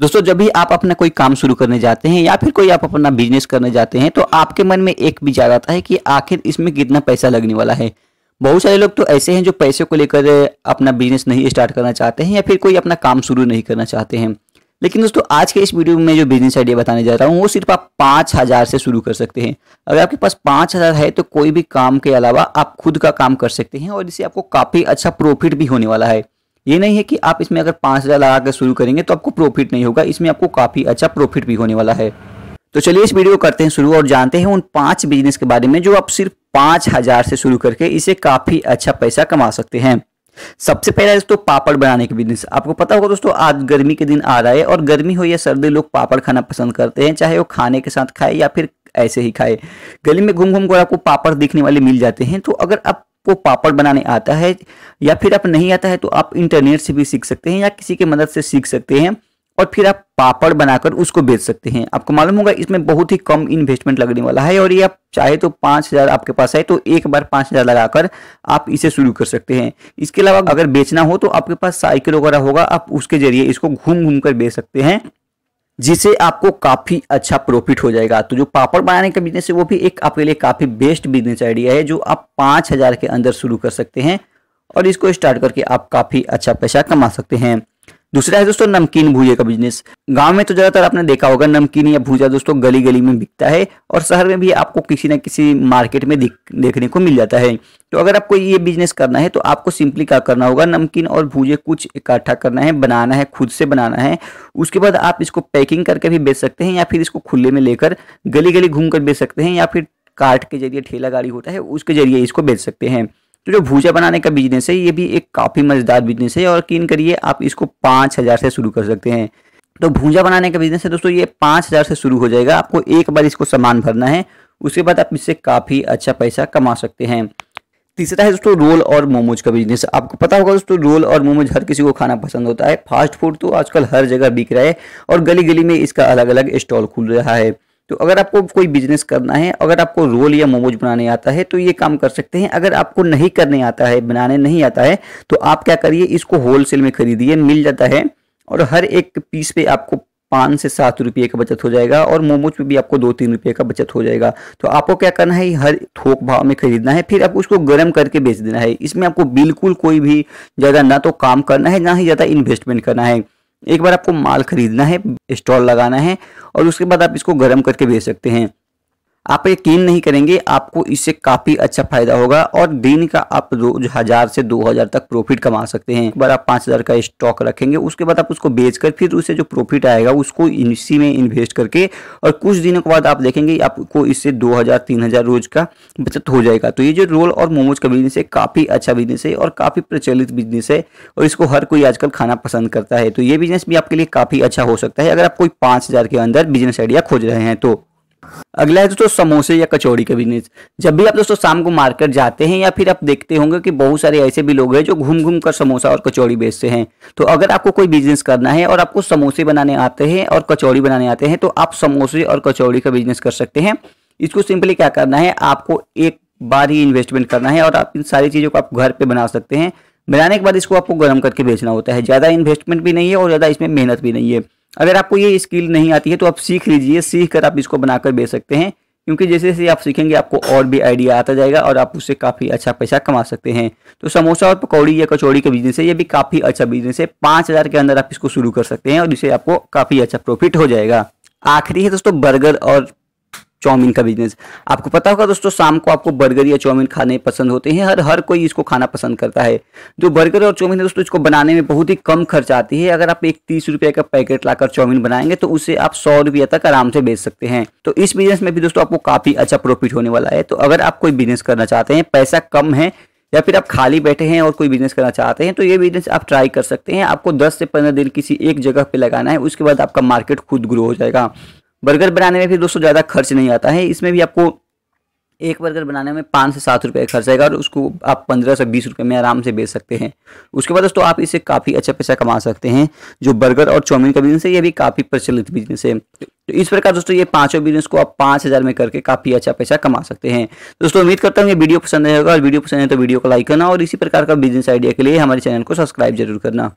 दोस्तों जब भी आप अपना कोई काम शुरू करने जाते हैं या फिर कोई आप अपना बिजनेस करने जाते हैं तो आपके मन में एक विचार आता है कि आखिर इसमें कितना पैसा लगने वाला है बहुत सारे लोग तो ऐसे हैं जो पैसे को लेकर अपना बिजनेस नहीं स्टार्ट करना चाहते हैं या फिर कोई अपना काम शुरू नहीं करना चाहते हैं लेकिन दोस्तों आज के इस वीडियो में जो बिजनेस आइडिया बताने जा रहा हूँ वो सिर्फ आप पाँच हज़ार से शुरू कर सकते हैं अगर आपके पास पाँच हज़ार है तो कोई भी काम के अलावा आप खुद का काम कर सकते हैं और इससे आपको काफ़ी अच्छा प्रॉफिट भी होने वाला है ये नहीं है कि आप इसमें अगर पाँच हज़ार लगा कर शुरू करेंगे तो आपको प्रॉफिट नहीं होगा इसमें आपको काफ़ी अच्छा प्रॉफिट भी होने वाला है तो चलिए इस वीडियो करते हैं शुरू और जानते हैं उन पांच बिजनेस के बारे में जो आप सिर्फ पाँच हज़ार से शुरू करके इसे काफ़ी अच्छा पैसा कमा सकते हैं सबसे पहला दोस्तों पापड़ बनाने के बिजनेस आपको पता होगा दोस्तों आज गर्मी के दिन आ रहा है और गर्मी हो या सर्दी लोग पापड़ खाना पसंद करते हैं चाहे वो खाने के साथ खाए या फिर ऐसे ही खाए गली में घूम घूम कर आपको पापड़ दिखने वाले मिल जाते हैं तो अगर आप आपको पापड़ बनाने आता है या फिर आप नहीं आता है तो आप इंटरनेट से भी सीख सकते हैं या किसी की मदद से सीख सकते हैं और फिर आप पापड़ बनाकर उसको बेच सकते हैं आपको मालूम होगा इसमें बहुत ही कम इन्वेस्टमेंट लगने वाला है और ये आप चाहे तो पाँच हज़ार आपके पास है तो एक बार पाँच हज़ार लगाकर आप इसे शुरू कर सकते हैं इसके अलावा अगर बेचना हो तो आपके पास साइकिल वगैरह होगा आप उसके जरिए इसको घूम घूम कर बेच सकते हैं जिसे आपको काफ़ी अच्छा प्रॉफिट हो जाएगा तो जो पापड़ बनाने का बिजनेस है वो भी एक आपके लिए काफ़ी बेस्ट बिजनेस आइडिया है जो आप पांच हज़ार के अंदर शुरू कर सकते हैं और इसको स्टार्ट करके आप काफ़ी अच्छा पैसा कमा सकते हैं दूसरा है दोस्तों नमकीन भूजे का बिजनेस गांव में तो ज्यादातर आपने देखा होगा नमकीन या भूजा दोस्तों गली गली में बिकता है और शहर में भी आपको किसी ना किसी मार्केट में देखने को मिल जाता है तो अगर आपको ये बिजनेस करना है तो आपको सिंपली क्या करना होगा नमकीन और भूजे कुछ इकट्ठा करना है बनाना है खुद से बनाना है उसके बाद आप इसको पैकिंग करके भी बेच सकते हैं या फिर इसको खुले में लेकर गली गली घूम बेच सकते हैं या फिर कार्ट के जरिए ठेला गाड़ी होता है उसके जरिए इसको बेच सकते हैं तो जो भूजा बनाने का बिजनेस है ये भी एक काफ़ी मज़ेदार बिजनेस है और यकीन करिए आप इसको पाँच हज़ार से शुरू कर सकते हैं तो भूजा बनाने का बिजनेस है दोस्तों ये पाँच हज़ार से शुरू हो जाएगा आपको एक बार इसको सामान भरना है उसके बाद आप इससे काफ़ी अच्छा पैसा कमा सकते हैं तीसरा है दोस्तों रोल और मोमोज का बिजनेस आपको पता होगा दोस्तों रोल और मोमोज हर किसी को खाना पसंद होता है फास्ट फूड तो आजकल हर जगह बिक रहा है और गली गली में इसका अलग अलग स्टॉल खुल रहा है तो अगर आपको कोई बिजनेस करना है अगर आपको रोल या मोमोज बनाने आता है तो ये काम कर सकते हैं अगर आपको नहीं करने आता है बनाने नहीं आता है तो आप क्या करिए इसको होलसेल में खरीदिए मिल जाता है और हर एक पीस पे आपको पाँच से सात रुपये का बचत हो जाएगा और मोमोज पे भी आपको दो तीन रुपये का बचत हो जाएगा तो आपको क्या करना है हर थोक भाव में खरीदना है फिर आपको उसको गर्म करके बेच देना है इसमें आपको बिल्कुल कोई भी ज़्यादा ना तो काम करना है ना ही ज़्यादा इन्वेस्टमेंट करना है एक बार आपको माल खरीदना है स्टॉल लगाना है और उसके बाद आप इसको गर्म करके बेच सकते हैं आप यकीन नहीं करेंगे आपको इससे काफ़ी अच्छा फायदा होगा और दिन का आप रोज हज़ार से दो हज़ार तक प्रॉफिट कमा सकते हैं एक बार आप पाँच हज़ार का स्टॉक रखेंगे उसके बाद आप उसको बेचकर फिर उससे जो प्रॉफिट आएगा उसको इसी में इन्वेस्ट करके और कुछ दिनों के बाद आप देखेंगे आपको इससे दो हज़ार तीन हज़ार रोज का बचत हो जाएगा तो ये जो रोल और मोमोज का बिजनेस है काफ़ी अच्छा बिजनेस है और काफ़ी प्रचलित बिजनेस है और इसको हर कोई आजकल खाना पसंद करता है तो ये बिजनेस भी आपके लिए काफ़ी अच्छा हो सकता है अगर आप कोई पांच के अंदर बिजनेस आइडिया खोज रहे हैं तो अगला है दोस्तों तो समोसे या कचौड़ी का बिजनेस जब भी आप दोस्तों शाम को मार्केट जाते हैं या फिर आप देखते होंगे कि बहुत सारे ऐसे भी लोग हैं जो घूम घूम कर समोसा और कचौड़ी बेचते हैं तो अगर आपको कोई बिजनेस करना है और आपको समोसे बनाने आते हैं और कचौड़ी बनाने आते हैं तो आप समोसे और कचौड़ी का बिजनेस कर सकते हैं इसको सिंपली क्या करना है आपको एक बार ही इन्वेस्टमेंट करना है और आप इन सारी चीज़ों को आप घर पर बना सकते हैं बनाने के बाद इसको आपको गर्म करके बेचना होता है ज़्यादा इन्वेस्टमेंट भी नहीं है और ज़्यादा इसमें मेहनत भी नहीं है अगर आपको ये स्किल नहीं आती है तो आप सीख लीजिए सीख कर आप इसको बनाकर बेच सकते हैं क्योंकि जैसे जैसे आप सीखेंगे आपको और भी आइडिया आता जाएगा और आप उससे काफ़ी अच्छा पैसा कमा सकते हैं तो समोसा और पकौड़ी या कचौड़ी का बिजनेस है ये भी काफ़ी अच्छा बिजनेस है पाँच हज़ार के अंदर आप इसको शुरू कर सकते हैं और इससे आपको काफ़ी अच्छा प्रॉफिट हो जाएगा आखिरी है दोस्तों बर्गर और चाउमीन का बिजनेस आपको पता होगा दोस्तों शाम को आपको बर्गर या चाउमीन खाने पसंद होते हैं हर हर कोई इसको खाना पसंद करता है जो बर्गर और चाउमीन है दोस्तों इसको बनाने में बहुत ही कम खर्च आती है अगर आप एक तीस रुपये का पैकेट लाकर चाउमीन बनाएंगे तो उसे आप सौ रुपये तक आराम से बेच सकते हैं तो इस बिजनेस में भी दोस्तों आपको काफ़ी अच्छा प्रॉफिट होने वाला है तो अगर आप कोई बिजनेस करना चाहते हैं पैसा कम है या फिर आप खाली बैठे हैं और कोई बिजनेस करना चाहते हैं तो ये बिजनेस आप ट्राई कर सकते हैं आपको 10 से 15 दिन किसी एक जगह पे लगाना है उसके बाद आपका मार्केट खुद ग्रो हो जाएगा बर्गर बनाने में फिर दोस्तों ज़्यादा खर्च नहीं आता है इसमें भी आपको एक बर्गर बनाने में पाँच से सात रुपये खर्च आएगा और उसको आप पंद्रह से बीस रुपये में आराम से बेच सकते हैं उसके बाद दोस्तों आप इसे काफ़ी अच्छा पैसा कमा सकते हैं जो बर्गर और चाउमीन का बिजनेस है ये भी काफ़ी प्रचलित बिजनेस है तो इस प्रकार दोस्तों ये पांचों बिजनेस को आप पाँच हज़ार में करके काफ़ी अच्छा पैसा कमा सकते हैं दोस्तों उम्मीद करता हूँ ये वीडियो पसंद आएगा और वीडियो पसंद है तो वीडियो को लाइक करना और इसी प्रकार का बिजनेस आइडिया के लिए हमारे चैनल को सब्सक्राइब जरूर करना